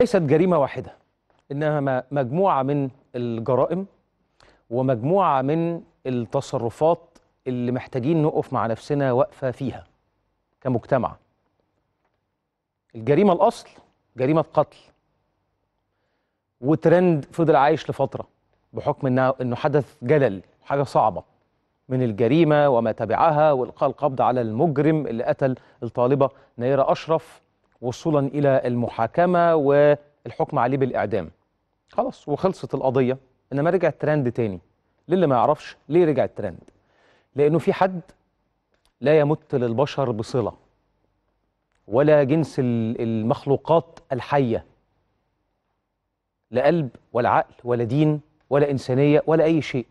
ليست جريمة واحدة إنما مجموعة من الجرائم ومجموعة من التصرفات اللي محتاجين نقف مع نفسنا واقفة فيها كمجتمع الجريمة الأصل جريمة قتل وترند فضل عايش لفترة بحكم إنها إنه حدث جلل حاجة صعبة من الجريمة وما تبعها وإلقاء القبض على المجرم اللي قتل الطالبة نيرة أشرف وصولا إلى المحاكمة والحكم عليه بالإعدام خلاص وخلصت القضية إنما رجع الترند تاني للي ما يعرفش ليه رجع الترند لأنه في حد لا يمت للبشر بصلة ولا جنس المخلوقات الحية لا قلب ولا عقل ولا دين ولا إنسانية ولا أي شيء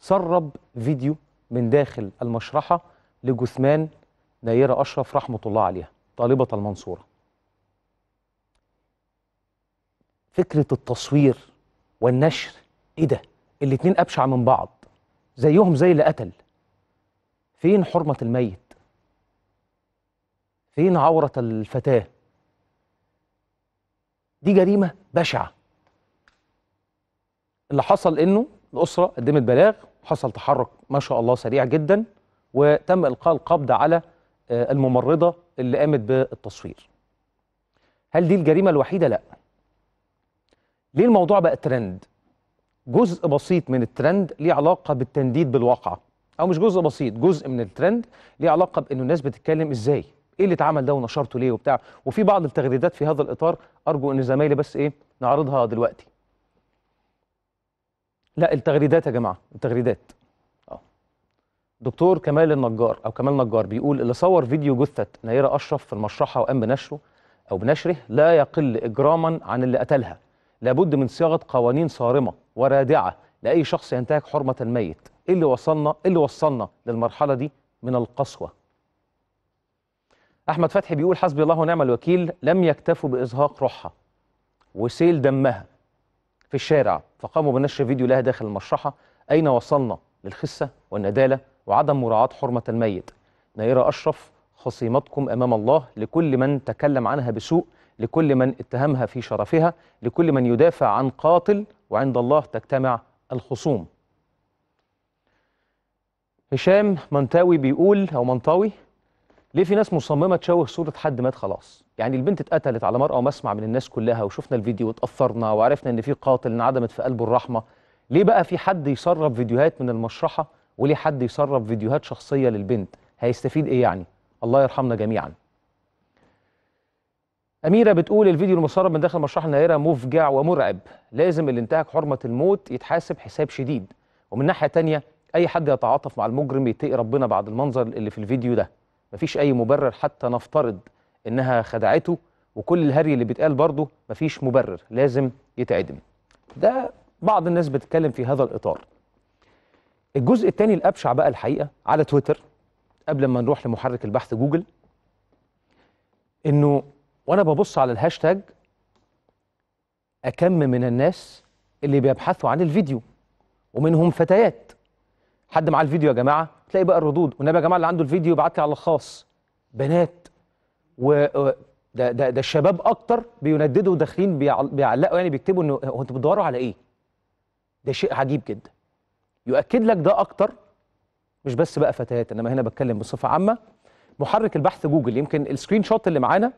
سرب فيديو من داخل المشرحة لجثمان نيرة أشرف رحمة الله عليها طالبة المنصورة فكرة التصوير والنشر ايه ده الاتنين أبشع من بعض زيهم زي اللي قتل فين حرمة الميت فين عورة الفتاة دي جريمة بشعة اللي حصل انه الأسرة قدمت بلاغ حصل تحرك ما شاء الله سريع جدا وتم إلقاء القبض على آه، الممرضة اللي قامت بالتصوير هل دي الجريمة الوحيدة؟ لا ليه الموضوع بقى ترند؟ جزء بسيط من الترند ليه علاقة بالتنديد بالواقعة أو مش جزء بسيط جزء من الترند ليه علاقة بأنه الناس بتتكلم إزاي إيه اللي اتعمل ده ونشرته ليه وبتاع وفي بعض التغريدات في هذا الإطار أرجو أن زمايلي بس إيه نعرضها دلوقتي لا التغريدات يا جماعة التغريدات دكتور كمال النجار او كمال نجار بيقول اللي صور فيديو جثه نيره اشرف في المشرحه وقام بنشره او بنشره لا يقل اجراما عن اللي قتلها لابد من صياغه قوانين صارمه ورادعه لاي شخص ينتهك حرمه الميت ايه اللي وصلنا ايه اللي وصلنا للمرحله دي من القسوه احمد فتحي بيقول حسبي الله ونعم الوكيل لم يكتفوا بازهاق روحها وسيل دمها في الشارع فقاموا بنشر فيديو لها داخل المشرحه اين وصلنا للخسه والنداله وعدم مراعاة حرمة الميت نيرة أشرف خصيمتكم أمام الله لكل من تكلم عنها بسوء لكل من اتهمها في شرفها لكل من يدافع عن قاتل وعند الله تجتمع الخصوم هشام منطاوي بيقول أو منطاوي ليه في ناس مصممة تشوه صورة حد مات خلاص يعني البنت اتقتلت على مرأى ومسمع من الناس كلها وشفنا الفيديو واتأثرنا وعرفنا إن في قاتل انعدمت في قلبه الرحمة ليه بقى في حد يسرب فيديوهات من المشرحة وليه حد يسرب فيديوهات شخصيه للبنت هيستفيد ايه يعني الله يرحمنا جميعا أميرة بتقول الفيديو المسرب من داخل مشرح النيرة مفجع ومرعب لازم اللي انتهك حرمة الموت يتحاسب حساب شديد ومن ناحية تانية أي حد يتعاطف مع المجرم يتقي ربنا بعد المنظر اللي في الفيديو ده مفيش أي مبرر حتى نفترض إنها خدعته وكل الهري اللي بيتقال برضه مفيش مبرر لازم يتعدم ده بعض الناس بتتكلم في هذا الإطار الجزء الثاني الابشع بقى الحقيقه على تويتر قبل ما نروح لمحرك البحث جوجل انه وانا ببص على الهاشتاج اكم من الناس اللي بيبحثوا عن الفيديو ومنهم فتيات حد معاه الفيديو يا جماعه تلاقي بقى الردود والنبي يا جماعه اللي عنده الفيديو يبعت لي على الخاص بنات و ده ده ده الشباب اكتر بينددوا داخلين بيعلقوا يعني بيكتبوا انه انتوا بتدوروا على ايه؟ ده شيء عجيب جدا يؤكد لك ده اكتر مش بس بقى فتيات انما هنا بتكلم بصفه عامه محرك البحث جوجل يمكن السكرين شوت اللي معانا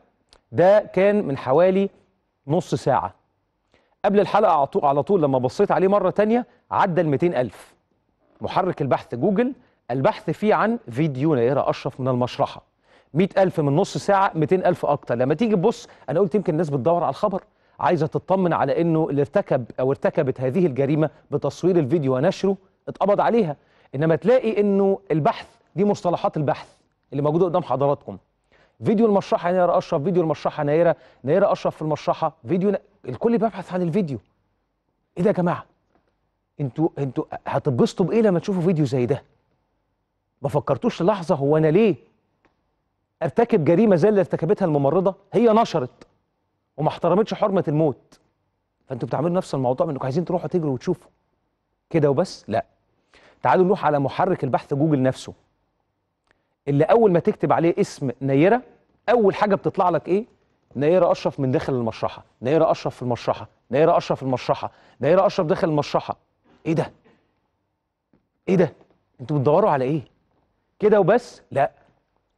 ده كان من حوالي نص ساعه قبل الحلقه على طول لما بصيت عليه مره تانية عدى ال 200000 محرك البحث جوجل البحث فيه عن فيديو نيره اشرف من المشرحه 100000 من نص ساعه 200000 اكتر لما تيجي تبص انا قلت يمكن الناس بتدور على الخبر عايزه تطمن على انه اللي ارتكب او ارتكبت هذه الجريمه بتصوير الفيديو ونشره اتقبض عليها انما تلاقي انه البحث دي مصطلحات البحث اللي موجوده قدام حضراتكم فيديو المشرحه نيره اشرف فيديو المشرحه نيره نيره اشرف في المشرحه فيديو ن... الكل بيبحث عن الفيديو ايه ده يا جماعه انتوا انتوا هتتبسطوا بايه لما تشوفوا فيديو زي ده ما فكرتوش لحظه هو انا ليه ارتكب جريمه زي اللي ارتكبتها الممرضه هي نشرت وما احترمتش حرمه الموت فانتوا بتعملوا نفس الموضوع انكم عايزين تروحوا تجروا وتشوفوا كده وبس لا تعالوا نروح على محرك البحث جوجل نفسه اللي اول ما تكتب عليه اسم نيره اول حاجه بتطلع لك ايه نيره اشرف من داخل المشرحه نيره اشرف في المشرحه نيره اشرف في المشرحه نيره اشرف داخل المشرحه ايه ده ايه ده انتوا بتدوروا على ايه كده وبس لا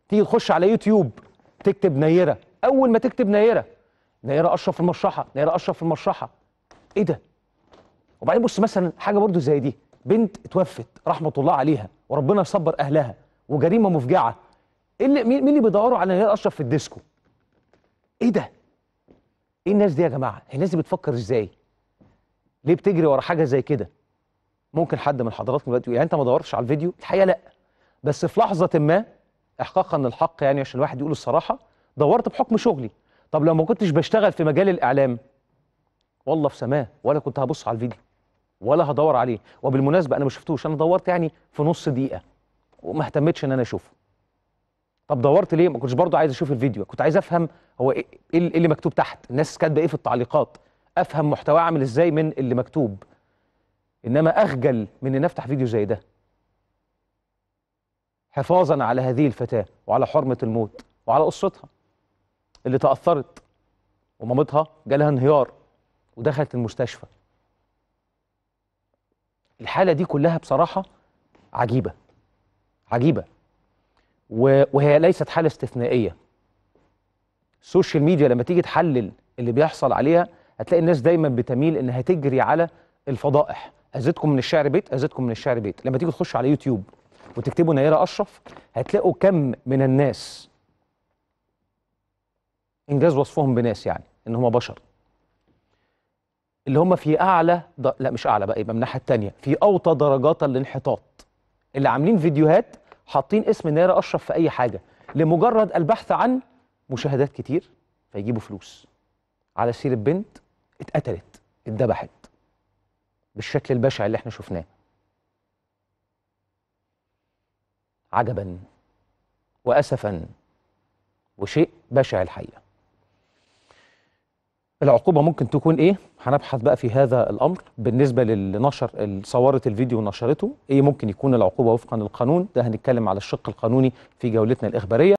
تيجي تخش على يوتيوب تكتب نيره اول ما تكتب نيره نيره اشرف في المشرحه نيره اشرف في المشرحه ايه ده وبعدين بص مثلا حاجه برضو زي دي بنت اتوفت رحمه الله عليها وربنا يصبر اهلها وجريمه مفجعه ايه اللي مين اللي بيدوروا على نيال اشرف في الديسكو ايه ده ايه الناس دي يا جماعه الناس دي بتفكر ازاي ليه بتجري ورا حاجه زي كده ممكن حد من حضراتكم دلوقتي يعني انت ما دورتش على الفيديو الحقيقه لا بس في لحظه ما احقاقا للحق يعني عشان الواحد يقول الصراحه دورت بحكم شغلي طب لو ما كنتش بشتغل في مجال الاعلام والله في سماه ولا كنت هبص على الفيديو ولا هدور عليه وبالمناسبه انا ما شفتوش انا دورت يعني في نص دقيقه وما اهتمتش ان انا اشوفه طب دورت ليه ما كنتش برضه عايز اشوف الفيديو كنت عايز افهم هو إيه،, إيه, ايه اللي مكتوب تحت الناس كاتبه ايه في التعليقات افهم محتواه عامل ازاي من اللي مكتوب انما اخجل من ان افتح فيديو زي ده حفاظا على هذه الفتاه وعلى حرمه الموت وعلى قصتها اللي تاثرت ومامتها جالها انهيار ودخلت المستشفى الحالة دي كلها بصراحة عجيبة عجيبة وهي ليست حالة استثنائية السوشيال ميديا لما تيجي تحلل اللي بيحصل عليها هتلاقي الناس دايما بتميل انها تجري على الفضائح اذيتكم من الشعر بيت اذيتكم من الشعر بيت لما تيجي تخش على يوتيوب وتكتبوا نيره اشرف هتلاقوا كم من الناس انجاز وصفهم بناس يعني ان هم بشر اللي هم في اعلى د... لا مش اعلى بقى يبقى من الناحيه الثانيه في اوطى درجات الانحطاط اللي عاملين فيديوهات حاطين اسم نيره اشرف في اي حاجه لمجرد البحث عن مشاهدات كتير فيجيبوا فلوس على سيره بنت اتقتلت اتذبحت بالشكل البشع اللي احنا شفناه عجبا واسفا وشيء بشع الحقيقه العقوبة ممكن تكون إيه؟ هنبحث بقى في هذا الأمر بالنسبة للي صورة الفيديو ونشرته إيه ممكن يكون العقوبة وفقا للقانون ده هنتكلم على الشق القانوني في جولتنا الإخبارية